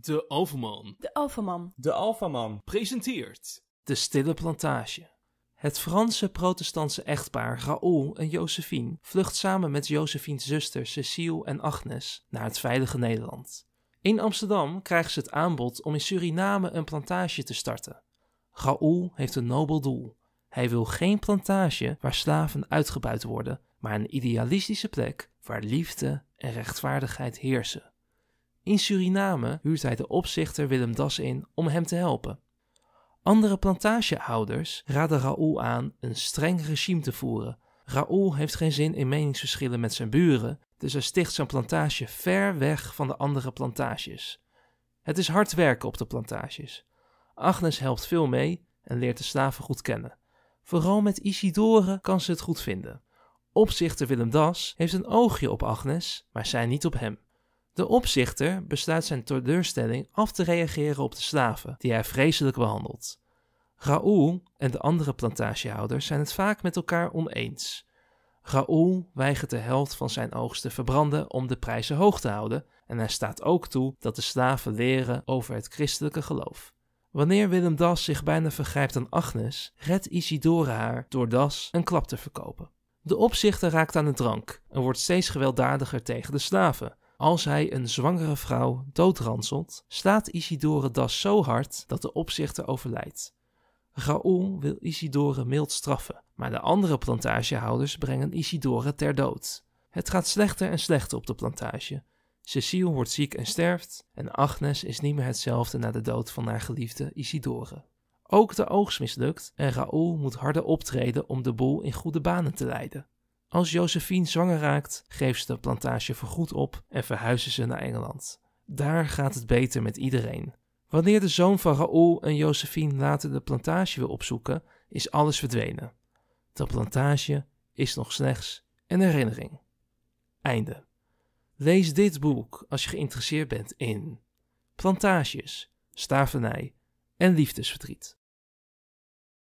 De Overman. De Alfaman. De Alfaman. Presenteert De Stille Plantage. Het Franse protestantse echtpaar Raoul en Josephine vlucht samen met Josephine's zusters Cecile en Agnes naar het veilige Nederland. In Amsterdam krijgen ze het aanbod om in Suriname een plantage te starten. Raoul heeft een nobel doel. Hij wil geen plantage waar slaven uitgebuit worden, maar een idealistische plek waar liefde en rechtvaardigheid heersen. In Suriname huurt hij de opzichter Willem Das in om hem te helpen. Andere plantagehouders raden Raoul aan een streng regime te voeren. Raoul heeft geen zin in meningsverschillen met zijn buren, dus hij sticht zijn plantage ver weg van de andere plantages. Het is hard werken op de plantages. Agnes helpt veel mee en leert de slaven goed kennen. Vooral met Isidore kan ze het goed vinden. Opzichter Willem Das heeft een oogje op Agnes, maar zij niet op hem. De opzichter bestaat zijn teleurstelling af te reageren op de slaven, die hij vreselijk behandelt. Raoul en de andere plantagehouders zijn het vaak met elkaar oneens. Raoul weigert de helft van zijn oogst te verbranden om de prijzen hoog te houden en hij staat ook toe dat de slaven leren over het christelijke geloof. Wanneer Willem Das zich bijna vergrijpt aan Agnes, redt Isidore haar door Das een klap te verkopen. De opzichter raakt aan de drank en wordt steeds gewelddadiger tegen de slaven, als hij een zwangere vrouw doodranselt, slaat Isidore das zo hard dat de opzichter overlijdt. Raoul wil Isidore mild straffen, maar de andere plantagehouders brengen Isidore ter dood. Het gaat slechter en slechter op de plantage. Cecile wordt ziek en sterft, en Agnes is niet meer hetzelfde na de dood van haar geliefde Isidore. Ook de oogst mislukt en Raoul moet harder optreden om de boel in goede banen te leiden. Als Josephine zwanger raakt, geeft ze de plantage voorgoed op en verhuizen ze naar Engeland. Daar gaat het beter met iedereen. Wanneer de zoon van Raoul en Josephine later de plantage wil opzoeken, is alles verdwenen. De plantage is nog slechts een herinnering. Einde. Lees dit boek als je geïnteresseerd bent in plantages, stavenij en liefdesverdriet.